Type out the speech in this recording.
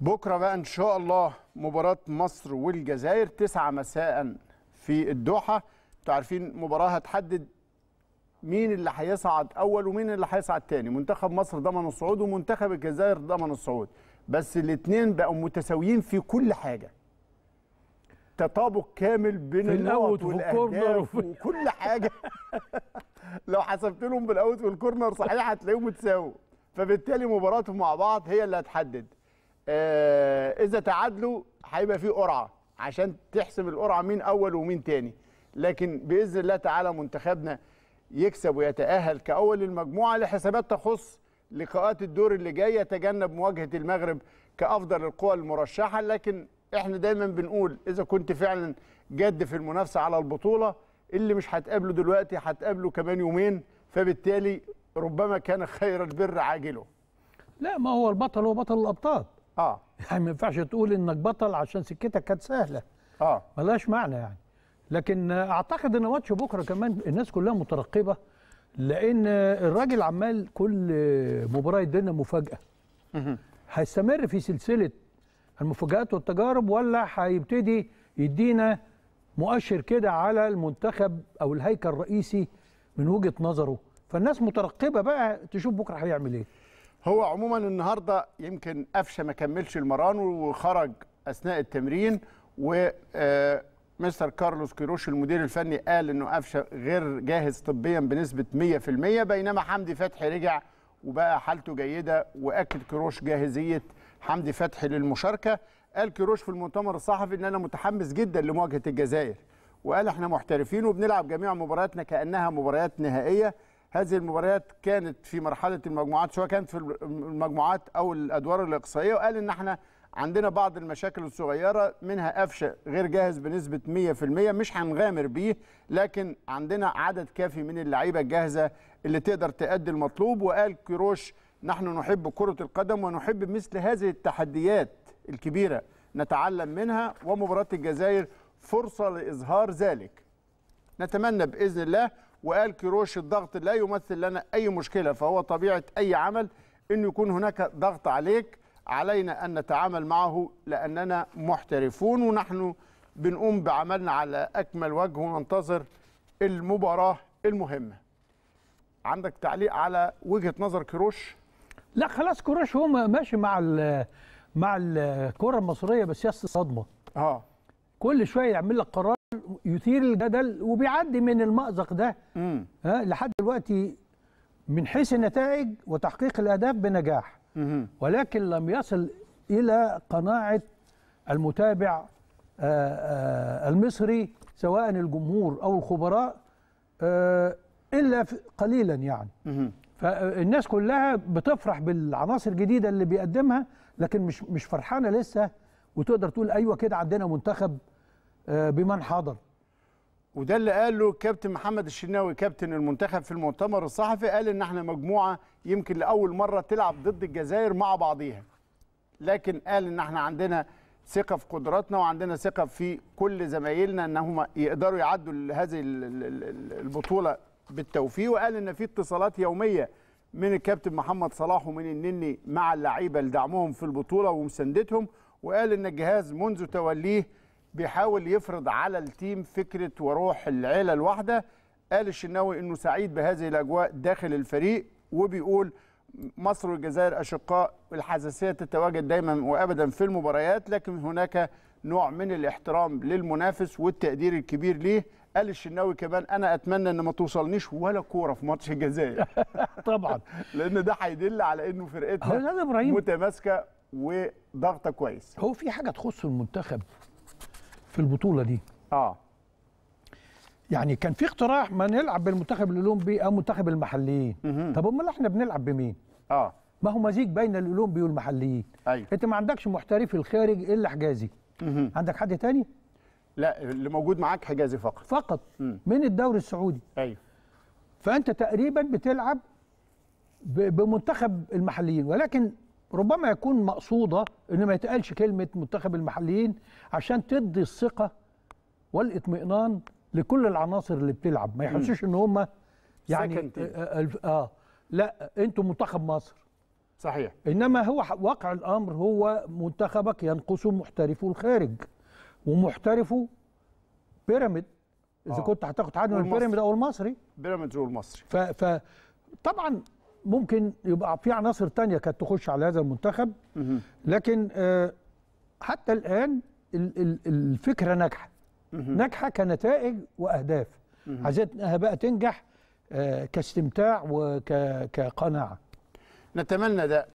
بكرة بقى إن شاء الله مباراة مصر والجزائر تسعة مساء في الدوحة أنتوا عارفين مباراة هتحدد مين اللي هيصعد أول ومين اللي هيصعد تاني منتخب مصر ضمن الصعود ومنتخب الجزائر ضمن الصعود بس الاثنين بقوا متساويين في كل حاجة تطابق كامل بين الاوت والكورنر وكل حاجه لو حسبت لهم بالاوت والكورنر صحيح هتلاقيهم متساووا فبالتالي مباراتهم مع بعض هي اللي هتحدد آه، اذا تعادلوا هيبقى في قرعه عشان تحسم القرعه مين اول ومين تاني لكن باذن الله تعالى منتخبنا يكسب ويتاهل كاول المجموعه لحسابات تخص لقاءات الدور اللي جايه تجنب مواجهه المغرب كافضل القوى المرشحه لكن احنا دايما بنقول اذا كنت فعلا جد في المنافسه على البطوله اللي مش هتقابله دلوقتي هتقابله كمان يومين فبالتالي ربما كان خير البر عاجله لا ما هو البطل هو بطل الابطال اه يعني ما ينفعش تقول انك بطل عشان سكتك كانت سهله اه ملهاش معنى يعني لكن اعتقد ان ماتش بكره كمان الناس كلها مترقبه لان الراجل عمال كل مباراه يدينا مفاجاه هيستمر في سلسله المفاجات والتجارب ولا هيبتدي يدينا مؤشر كده على المنتخب او الهيكل الرئيسي من وجهه نظره فالناس مترقبه بقى تشوف بكره هيعمل ايه هو عموما النهارده يمكن قفشه ما كملش المران وخرج اثناء التمرين و آه، مستر كارلوس كيروش المدير الفني قال انه قفشه غير جاهز طبيا بنسبه 100% بينما حمدي فتحي رجع وبقى حالته جيده واكد كيروش جاهزيه حمدي فتحي للمشاركه قال كيروش في المؤتمر الصحفي ان انا متحمس جدا لمواجهه الجزائر وقال احنا محترفين وبنلعب جميع مبارياتنا كانها مباريات نهائيه هذه المباريات كانت في مرحله المجموعات سواء كانت في المجموعات او الادوار الاقصائيه وقال ان احنا عندنا بعض المشاكل الصغيره منها قفشه غير جاهز بنسبه 100% مش هنغامر بيه لكن عندنا عدد كافي من اللعيبه الجاهزه اللي تقدر تأدي المطلوب وقال كيروش نحن نحب كره القدم ونحب مثل هذه التحديات الكبيره نتعلم منها ومباراه الجزائر فرصه لاظهار ذلك نتمنى باذن الله وقال كيروش الضغط لا يمثل لنا أي مشكلة فهو طبيعة أي عمل أنه يكون هناك ضغط عليك علينا أن نتعامل معه لأننا محترفون ونحن بنقوم بعملنا على أكمل وجه وننتظر المباراة المهمة عندك تعليق على وجهة نظر كيروش؟ لا خلاص كيروش هو ماشي مع ال مع الكرة المصرية بس يا صدمة اه كل شوية يعمل لك قرار يثير الجدل وبيعدي من المأزق ده ها لحد دلوقتي من حيث النتائج وتحقيق الأهداف بنجاح ولكن لم يصل إلى قناعة المتابع آه، آه، المصري سواء الجمهور أو الخبراء آه، إلا قليلا يعني فالناس كلها بتفرح بالعناصر الجديدة اللي بيقدمها لكن مش مش فرحانة لسه وتقدر تقول أيوة كده عندنا منتخب آه، بمن حضر وده اللي قاله كابتن محمد الشناوي كابتن المنتخب في المؤتمر الصحفي قال ان احنا مجموعه يمكن لاول مره تلعب ضد الجزائر مع بعضيها لكن قال ان احنا عندنا ثقه في قدراتنا وعندنا ثقه في كل زمايلنا انهم يقدروا يعدوا هذه البطوله بالتوفيق وقال ان في اتصالات يوميه من الكابتن محمد صلاح ومن النني مع اللعيبه لدعمهم في البطوله ومساندتهم وقال ان الجهاز منذ توليه بيحاول يفرض على التيم فكره وروح العيله الواحده قال الشناوي انه سعيد بهذه الاجواء داخل الفريق وبيقول مصر والجزائر اشقاء الحساسيه تتواجد دايما وابدا في المباريات لكن هناك نوع من الاحترام للمنافس والتقدير الكبير ليه قال الشناوي كمان انا اتمنى ان ما توصلنيش ولا كوره في ماتش الجزائر طبعا لان ده هيدل على انه فرقتنا متماسكه وضغطه كويس هو في حاجه تخص المنتخب في البطوله دي اه يعني كان في اقتراح ما نلعب بالمنتخب الاولمبي او منتخب المحليين طب امال احنا بنلعب بمين اه ما هو مزيج بين الاولمبي والمحليين أيوة. انت ما عندكش محترف الخارج الا حجازي مه. عندك حد تاني لا اللي موجود معاك حجازي فقط فقط مه. من الدوري السعودي ايوه فانت تقريبا بتلعب بمنتخب المحليين ولكن ربما يكون مقصوده ان ما يتقالش كلمه منتخب المحليين عشان تدي الثقه والاطمئنان لكل العناصر اللي بتلعب ما يحسوش ان هم يعني آه, آه،, اه لا انتوا منتخب مصر صحيح انما هو واقع الامر هو منتخبك ينقصه محترفه الخارج ومحترفه بيراميد اذا آه. كنت هتاخد من البيراميد او المصري بيراميدز والمصري فطبعا ف طبعا ممكن يبقى في عناصر تانية كانت تخش على هذا المنتخب لكن آه، حتى الآن الفكرة ناجحة ناجحة كنتائج وأهداف عايزينها بقى تنجح آه، كاستمتاع وكقناعة نتمنى ده